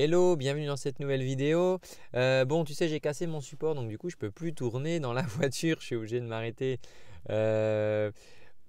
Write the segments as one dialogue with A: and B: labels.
A: Hello, bienvenue dans cette nouvelle vidéo. Euh, bon, tu sais, j'ai cassé mon support, donc du coup, je peux plus tourner dans la voiture. Je suis obligé de m'arrêter. Euh,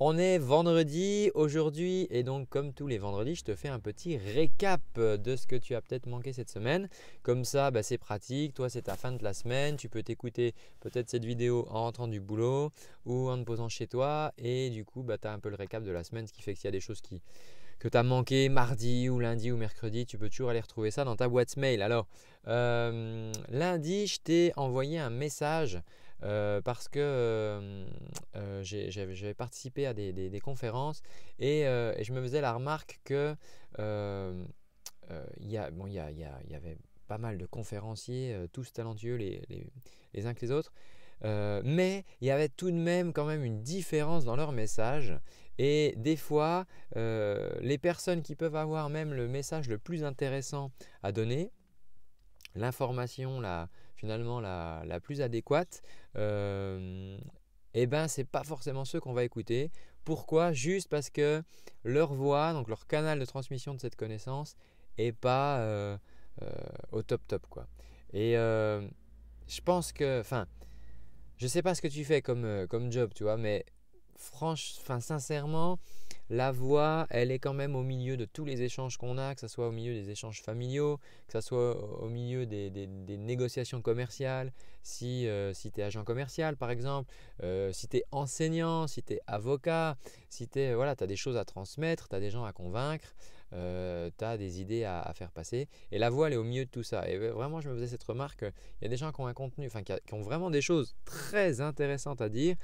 A: on est vendredi aujourd'hui, et donc comme tous les vendredis, je te fais un petit récap de ce que tu as peut-être manqué cette semaine. Comme ça, bah, c'est pratique. Toi, c'est ta fin de la semaine. Tu peux t'écouter peut-être cette vidéo en rentrant du boulot ou en te posant chez toi, et du coup, bah, tu as un peu le récap de la semaine, ce qui fait qu'il y a des choses qui que tu as manqué mardi ou lundi ou mercredi, tu peux toujours aller retrouver ça dans ta boîte mail. Alors, euh, lundi, je t'ai envoyé un message euh, parce que euh, j'avais participé à des, conférences et, je me faisais la remarque que il y, avait pas mal de conférenciers, tous talentueux les, uns que les autres. mais il y avait tout de même quand même une différence dans leur message et des fois, euh, les personnes qui peuvent avoir même le message le plus intéressant à donner, l'information la, finalement la, la, plus adéquate, euh, eh ben, ce n'est pas forcément ceux qu'on va écouter. Pourquoi Juste parce que leur voix, donc leur canal de transmission de cette connaissance, est pas euh, au top top quoi. Et je pense que, enfin, je sais pas ce que tu fais comme, comme job, tu vois, mais franche, sincèrement, la voix, elle est quand même au milieu de tous les échanges qu'on a, que ce soit au milieu des échanges familiaux, que ce soit au milieu des, négociations commerciales, si, euh, tu es agent commercial par exemple, euh, si tu es enseignant, si tu es avocat, si tu voilà, as des choses à transmettre, tu as des gens à convaincre, euh, tu as des idées à, faire passer. Et la voix, elle est au milieu de tout ça. Et vraiment, je me faisais cette remarque, il y a des gens qui ont un contenu, enfin, qui, ont vraiment des choses très intéressantes à dire,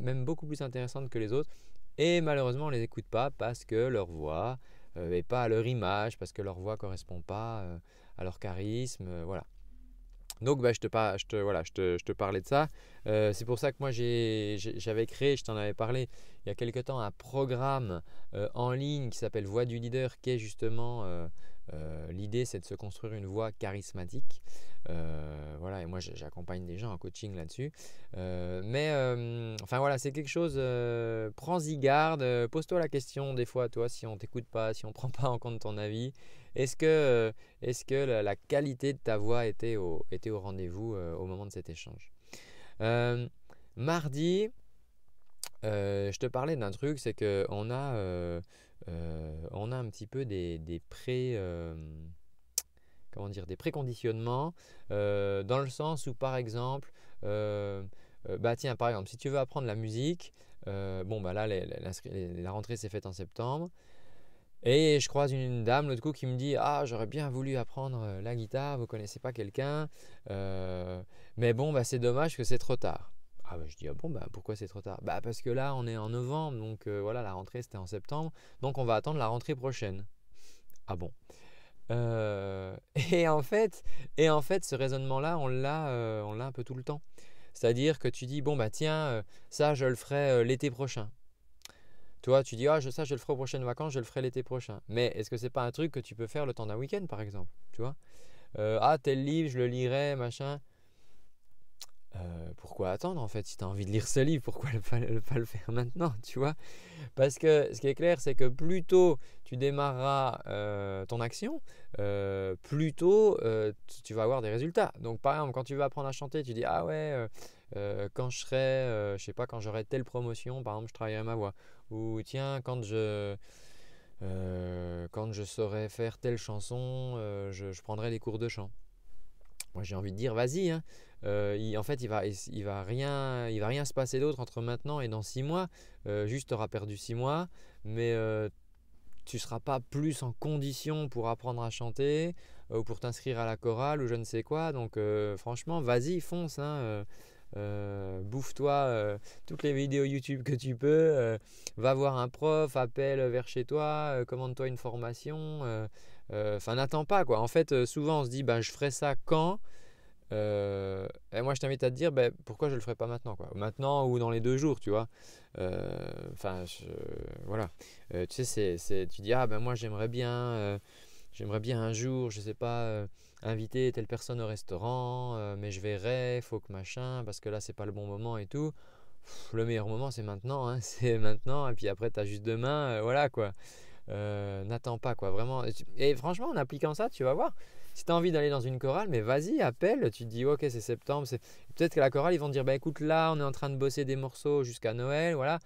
A: même beaucoup plus intéressantes que les autres. Et malheureusement, on ne les écoute pas parce que leur voix, et euh, pas à leur image, parce que leur voix ne correspond pas euh, à leur charisme. voilà. Donc bah, je, te je, te, parlais de ça. Euh, c'est pour ça que moi j'avais créé, je t'en avais parlé il y a quelque temps, un programme euh, en ligne qui s'appelle Voix du leader, qui est justement euh, euh, l'idée, c'est de se construire une voix charismatique. Euh, voilà, et moi, j'accompagne des gens en coaching là-dessus. Euh, mais, enfin voilà, c'est quelque chose. Prends-y garde. Pose-toi la question des fois, toi, si on t'écoute pas, si on prend pas en compte ton avis. Est-ce que, la, qualité de ta voix était au rendez-vous au moment de cet échange Mardi, je te parlais d'un truc, c'est qu'on a euh, on a un petit peu des, pré, euh, comment des préconditionnements euh, dans le sens où, par exemple, bah tiens, par exemple, si tu veux apprendre la musique, bon, bah là, la rentrée s'est faite en septembre. Et je croise une dame l'autre coup qui me dit Ah, j'aurais bien voulu apprendre la guitare, vous connaissez pas quelqu'un, mais bon, bah, c'est dommage que c'est trop tard. Ah bah, je dis ah bon bah pourquoi c'est trop tard Bah parce que là on est en novembre donc euh, voilà la rentrée c'était en septembre donc on va attendre la rentrée prochaine. Ah bon. Euh, et en fait et en fait ce raisonnement là euh, on l'a un peu tout le temps. C'est-à-dire que tu dis bon bah tiens ça je le ferai l'été prochain. Toi tu dis ah ça je le ferai aux prochaines vacances je le ferai l'été prochain. Mais est-ce que c'est pas un truc que tu peux faire le temps d'un week-end par exemple tu vois Ah tel livre je le lirai machin. Euh, pourquoi attendre en fait Si tu as envie de lire ce livre, pourquoi ne pas, le faire maintenant Tu vois Parce que ce qui est clair, c'est que plus tôt tu démarreras euh, ton action, euh, plus tôt tu vas avoir des résultats. Donc par exemple, quand tu veux apprendre à chanter, tu dis Ah ouais, quand je serai, sais pas, quand j'aurai telle promotion, par exemple, je travaillerai ma voix. Ou tiens, quand je. quand saurai faire telle chanson, je, prendrai des cours de chant. Moi j'ai envie de dire, vas-y, hein. Euh, en fait, il va, va rien, il va rien se passer d'autre entre maintenant et dans six mois. Euh, juste, tu auras perdu six mois, mais euh, tu ne seras pas plus en condition pour apprendre à chanter ou pour t'inscrire à la chorale ou je ne sais quoi. Donc, franchement, vas-y, fonce. Hein. bouffe-toi toutes les vidéos YouTube que tu peux, va voir un prof, appelle vers chez toi, commande-toi une formation. Enfin, n'attends pas quoi. En fait, souvent on se dit, bah, je ferai ça quand euh, et moi, je t'invite à te dire ben, pourquoi je ne le ferai pas maintenant, quoi. Maintenant ou dans les deux jours, tu vois. Euh, enfin, voilà. Euh, tu sais, tu dis ah ben moi j'aimerais bien, j'aimerais bien un jour, je sais pas, inviter telle personne au restaurant, mais je verrai, faut que machin, parce que là c'est pas le bon moment et tout. le meilleur moment c'est maintenant, hein. c'est maintenant. Et puis après tu as juste demain, voilà quoi. N'attends pas quoi, vraiment. et franchement, en appliquant ça, tu vas voir. Si tu as envie d'aller dans une chorale, mais vas-y, appelle. Tu te dis, ok, c'est septembre. Peut-être que la chorale, ils vont dire, bah écoute, là, on est en train de bosser des morceaux jusqu'à Noël, voilà.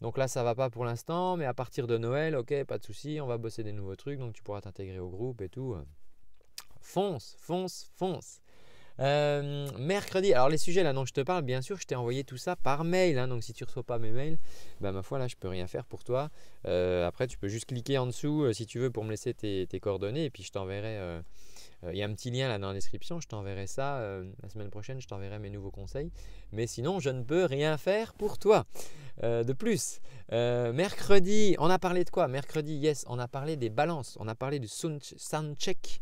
A: Donc là, ça va pas pour l'instant, mais à partir de Noël, ok, pas de souci, on va bosser des nouveaux trucs, donc tu pourras t'intégrer au groupe et tout. Fonce, fonce, fonce. Euh, mercredi, alors les sujets là dont je te parle, bien sûr, je t'ai envoyé tout ça par mail. Hein, donc si tu ne reçois pas mes mails, ben ma foi là, je peux rien faire pour toi. Euh, après, tu peux juste cliquer en dessous euh, si tu veux pour me laisser tes coordonnées et puis je t'enverrai euh, il y a un petit lien là dans la description, je t'enverrai ça. Euh, la semaine prochaine, je t'enverrai mes nouveaux conseils. Mais sinon, je ne peux rien faire pour toi. Euh, de plus, mercredi, on a parlé de quoi Mercredi, yes, on a parlé des balances, on a parlé du Check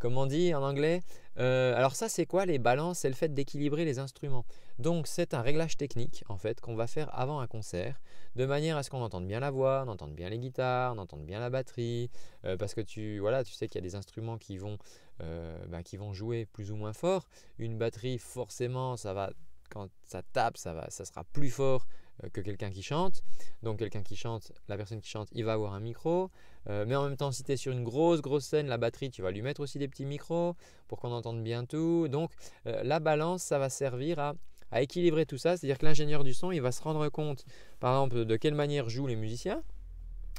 A: comme on dit en anglais. Euh, alors ça, c'est quoi les balances C'est le fait d'équilibrer les instruments. Donc c'est un réglage technique en fait qu'on va faire avant un concert, de manière à ce qu'on entende bien la voix, on entende bien les guitares, on entende bien la batterie, euh, parce que tu voilà, tu sais qu'il y a des instruments qui vont euh, bah, qui vont jouer plus ou moins fort. Une batterie, forcément, ça va quand ça tape, ça va, ça sera plus fort euh, que quelqu'un qui chante. Donc quelqu'un qui chante, la personne qui chante, il va avoir un micro. Euh, mais en même temps, si tu es sur une grosse, grosse scène, la batterie, tu vas lui mettre aussi des petits micros pour qu'on entende bien tout. Donc euh, la balance, ça va servir à, à équilibrer tout ça. C'est-à-dire que l'ingénieur du son, il va se rendre compte, par exemple, de quelle manière jouent les musiciens.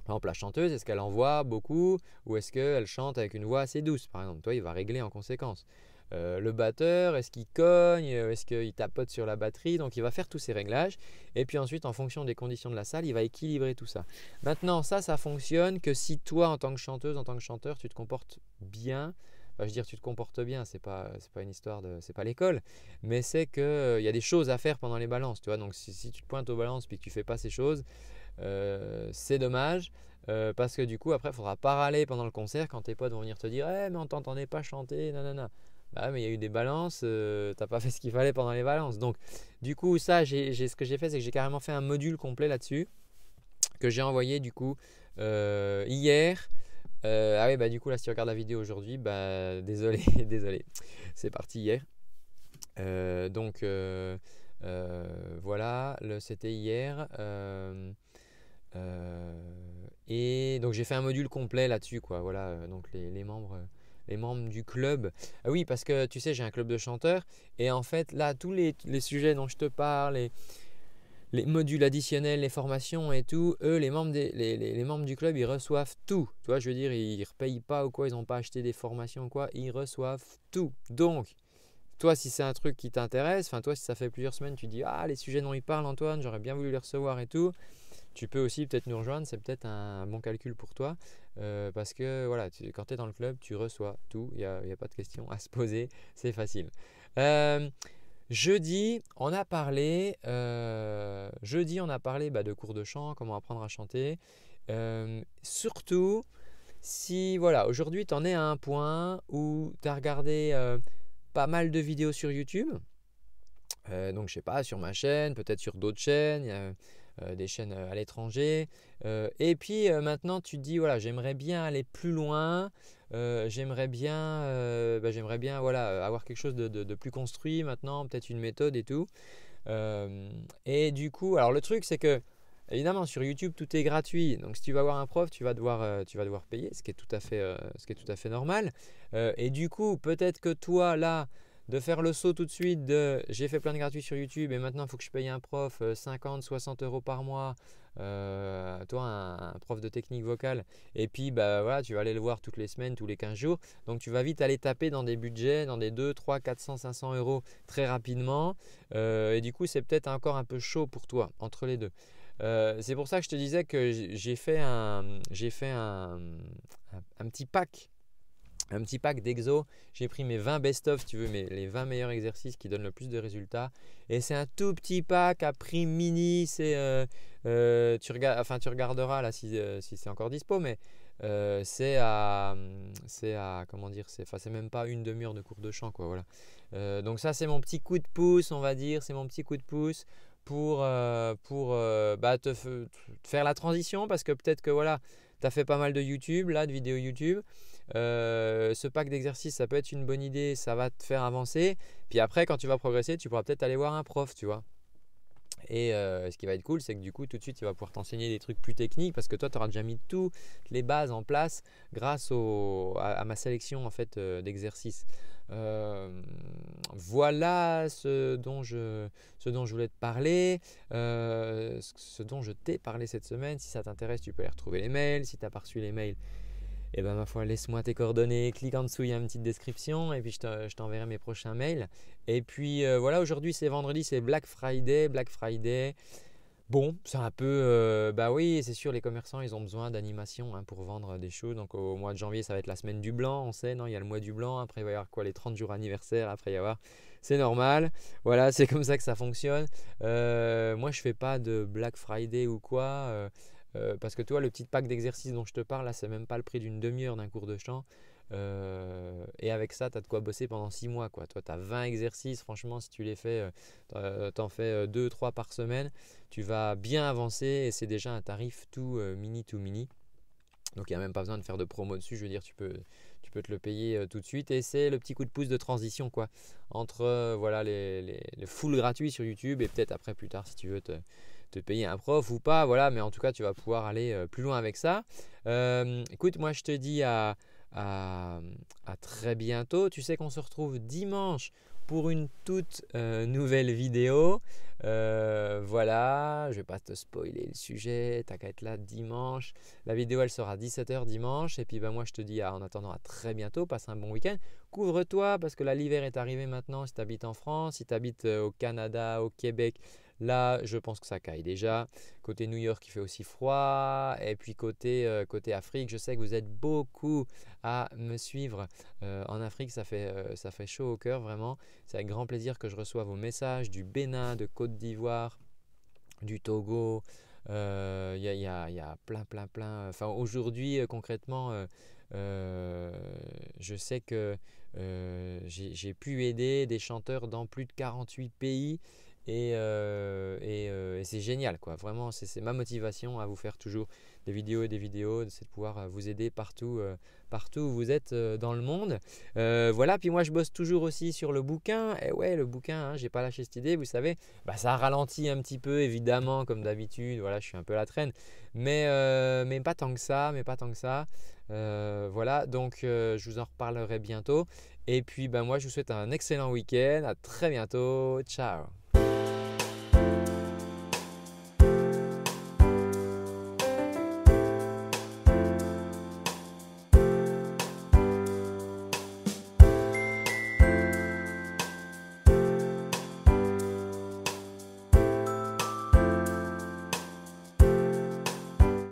A: Par exemple, la chanteuse, est-ce qu'elle en voit beaucoup ou est-ce qu'elle chante avec une voix assez douce Par exemple, toi, il va régler en conséquence. Euh, le batteur, est-ce qu'il cogne, euh, est-ce qu'il tapote sur la batterie. Donc il va faire tous ces réglages. Et puis ensuite, en fonction des conditions de la salle, il va équilibrer tout ça. Maintenant, ça, ça fonctionne que si toi, en tant que chanteuse, en tant que chanteur, tu te comportes bien. je veux dire, tu te comportes bien, Ce n'est pas une histoire de. C'est pas l'école. Mais c'est qu'il euh, y a des choses à faire pendant les balances. Tu Donc si, tu te pointes aux balances puis que tu fais pas ces choses, c'est dommage. parce que du coup, après, il faudra parler pendant le concert quand tes potes vont venir te dire Eh, mais on t'entendait pas chanter, nanana. Bah mais il y a eu des balances, Tu euh, t'as pas fait ce qu'il fallait pendant les balances. Donc, du coup, ça, ce que j'ai fait, c'est que j'ai carrément fait un module complet là-dessus que j'ai envoyé du coup euh, hier. Euh, ah oui, bah du coup, là, si tu regardes la vidéo aujourd'hui, bah désolé, désolé, c'est parti hier. donc, voilà, c'était hier. et donc, j'ai fait un module complet là-dessus, quoi. Voilà, donc les membres les membres du club. Ah oui, parce que tu sais, j'ai un club de chanteurs. Et en fait, là, tous les, les sujets dont je te parle, et les modules additionnels, les formations et tout, eux, les membres, des, les, les, membres du club, ils reçoivent tout. Tu vois, je veux dire, ils ne payent pas ou quoi, ils n'ont pas acheté des formations ou quoi, ils reçoivent tout. Donc, toi, si c'est un truc qui t'intéresse, enfin, toi, si ça fait plusieurs semaines, tu dis, ah, les sujets dont ils parlent, Antoine, j'aurais bien voulu les recevoir et tout, tu peux aussi peut-être nous rejoindre, c'est peut-être un bon calcul pour toi. Euh, parce que voilà, quand tu es dans le club, tu reçois tout, il n'y a, pas de questions à se poser, c'est facile. Euh, jeudi, on a parlé, euh, on a parlé bah, de cours de chant, comment apprendre à chanter. surtout, si voilà, aujourd'hui, tu en es à un point où tu as regardé pas mal de vidéos sur YouTube. donc, je sais pas, sur ma chaîne, peut-être sur d'autres chaînes. Euh, des chaînes euh, à l'étranger. Euh, et puis maintenant, tu te dis voilà, j'aimerais bien aller plus loin. j'aimerais bien, bah, j'aimerais bien voilà, avoir quelque chose de, plus construit maintenant, peut-être une méthode et tout. et du coup, alors le truc c'est que, évidemment, sur YouTube, tout est gratuit. Donc si tu vas avoir un prof, tu vas devoir, tu vas devoir payer, ce qui est tout à fait, ce qui est tout à fait normal. et du coup, peut-être que toi, là, de faire le saut tout de suite de j'ai fait plein de gratuits sur YouTube et maintenant il faut que je paye un prof 50, euh, 60 euros par mois, euh, toi un, prof de technique vocale, et puis bah, voilà, tu vas aller le voir toutes les semaines, tous les 15 jours. Donc tu vas vite aller taper dans des budgets, dans des 2, 3, 400, 500 euros très rapidement. Euh, et du coup, c'est peut-être encore un peu chaud pour toi entre les deux. c'est pour ça que je te disais que j'ai fait un, j'ai fait un petit pack un petit pack d'exo. J'ai pris mes 20 best-of, tu veux, mes les 20 meilleurs exercices qui donnent le plus de résultats. Et c'est un tout petit pack à prix mini. C'est, euh, euh, tu regardes, enfin tu regarderas là si, euh, c'est encore dispo, mais c'est à, c'est à, comment dire, c'est, c'est même pas une demi-heure de cours de chant quoi, voilà. donc ça c'est mon petit coup de pouce, on va dire, c'est mon petit coup de pouce pour, bah, te, te, faire la transition parce que peut-être que voilà, tu as fait pas mal de YouTube là, de vidéos YouTube. Euh, ce pack d'exercices, ça peut être une bonne idée, ça va te faire avancer. Puis après, quand tu vas progresser, tu pourras peut-être aller voir un prof, tu vois. Et euh, ce qui va être cool, c'est que du coup, tout de suite, tu vas pouvoir t'enseigner des trucs plus techniques parce que toi, tu auras déjà mis toutes les bases en place grâce à, ma sélection en fait euh, d'exercices. voilà ce dont, je, ce dont je voulais te parler, ce dont je t'ai parlé cette semaine. Si ça t'intéresse, tu peux aller retrouver les mails. Si tu n'as pas reçu les mails, et eh ben ma foi, laisse-moi tes coordonnées, clique en dessous, il y a une petite description, et puis je t'enverrai mes prochains mails. Et puis euh, voilà, aujourd'hui c'est vendredi, c'est Black Friday, Black Friday. Bon, c'est un peu, euh, bah oui, c'est sûr, les commerçants, ils ont besoin d'animation hein, pour vendre des choses. Donc au mois de janvier, ça va être la semaine du blanc, on sait, non, il y a le mois du blanc, après il va y avoir quoi, les 30 jours anniversaire. après il va y avoir, c'est normal. Voilà, c'est comme ça que ça fonctionne. Euh, moi, je fais pas de Black Friday ou quoi. Euh, parce que toi, le petit pack d'exercices dont je te parle, là, c'est même pas le prix d'une demi-heure d'un cours de chant. Euh, et avec ça, tu as de quoi bosser pendant 6 mois. Quoi. Toi, tu as 20 exercices. Franchement, si tu les fais, euh, t'en fais 2-3 par semaine, tu vas bien avancer et c'est déjà un tarif tout mini tout mini. Donc il n'y a même pas besoin de faire de promo dessus, je veux dire tu peux, te le payer tout de suite et c'est le petit coup de pouce de transition quoi entre voilà les, les, le full gratuit sur YouTube et peut-être après plus tard si tu veux te, te payer un prof ou pas, voilà, mais en tout cas, tu vas pouvoir aller euh, plus loin avec ça. Euh, écoute, moi, je te dis à, à, très bientôt. Tu sais qu'on se retrouve dimanche pour une toute euh, nouvelle vidéo. voilà, je vais pas te spoiler le sujet, t'as qu'à être là dimanche. La vidéo elle sera à 17h dimanche. Et puis ben, moi je te dis à, en attendant à très bientôt, passe un bon week-end. Couvre-toi parce que la l'hiver est arrivé maintenant si tu habites en France, si tu habites au Canada, au Québec, Là, je pense que ça caille déjà. Côté New York, il fait aussi froid. Et puis côté, euh, côté Afrique, je sais que vous êtes beaucoup à me suivre. Euh, en Afrique, ça fait, euh, ça fait chaud au cœur, vraiment. C'est avec grand plaisir que je reçois vos messages du Bénin, de Côte d'Ivoire, du Togo. Il y, y, y, a, plein, plein, plein. Enfin, aujourd'hui, concrètement... je sais que j'ai pu aider des chanteurs dans plus de 48 pays euh, euh, et, c'est génial quoi vraiment c'est ma motivation à vous faire toujours des vidéos et des vidéos c'est de pouvoir euh, vous aider partout partout où vous êtes dans le monde voilà puis moi je bosse toujours aussi sur le bouquin et ouais le bouquin je hein, j'ai pas lâché cette idée vous savez bah, ça ralentit un petit peu évidemment comme d'habitude voilà je suis un peu à la traîne mais mais pas tant que ça mais pas tant que ça voilà donc je vous en reparlerai bientôt et puis ben moi je vous souhaite un excellent week-end à très bientôt ciao